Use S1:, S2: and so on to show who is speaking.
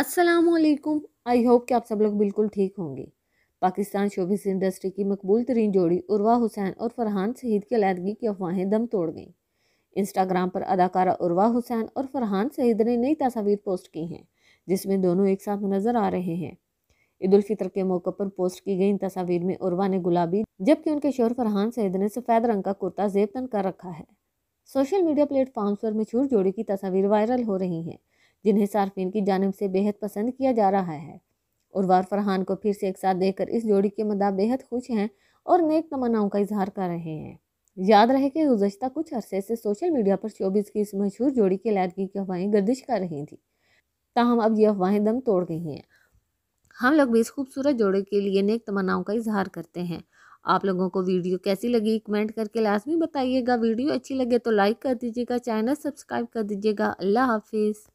S1: असलकुम I hope कि आप सब लोग बिल्कुल ठीक होंगे पाकिस्तान शोबिस इंडस्ट्री की मकबूल तरीन जोड़ी उर्वा हुसैन और फरहान सहीद की अलीदगी की अफवाहें दम तोड़ गईं इंस्टाग्राम पर अदाकारा उर्वा हुसैन और फरहान सहीद ने नई तस्वीर पोस्ट की हैं जिसमें दोनों एक साथ नज़र आ रहे हैं ईदालफ़ितर के मौके पर पोस्ट की गई इन तस्वीर में उर्वा ने गुलाबी जबकि उनके शोर फरहान सहीद ने सफ़ेद रंग का कुर्ता जेब तन कर रखा है सोशल मीडिया प्लेटफॉर्म्स पर मशहूर जोड़ी की तस्वीर वायरल हो रही हैं जिन्हें सार्फिन की जानब से बेहद पसंद किया जा रहा है और वार फरहान को फिर से एक साथ देखकर इस जोड़ी के मदा बेहद खुश हैं और नेक तमन्नाओं का इजहार कर रहे हैं याद रहे कि गुजशत कुछ अरसे से सोशल मीडिया पर चौबीस की इस मशहूर जोड़ी की अलीदगी की अफवाहें गर्दिश कर रही थी ताहम अब ये अफवाहें दम तोड़ गई हैं हम लोग भी इस खूबसूरत जोड़े के लिए नेक तमन्नाओं का इजहार करते हैं आप लोगों को वीडियो कैसी लगी कमेंट करके लाजमी बताइएगा वीडियो अच्छी लगे तो लाइक कर दीजिएगा चैनल सब्सक्राइब कर दीजिएगा अल्लाह हाफिज़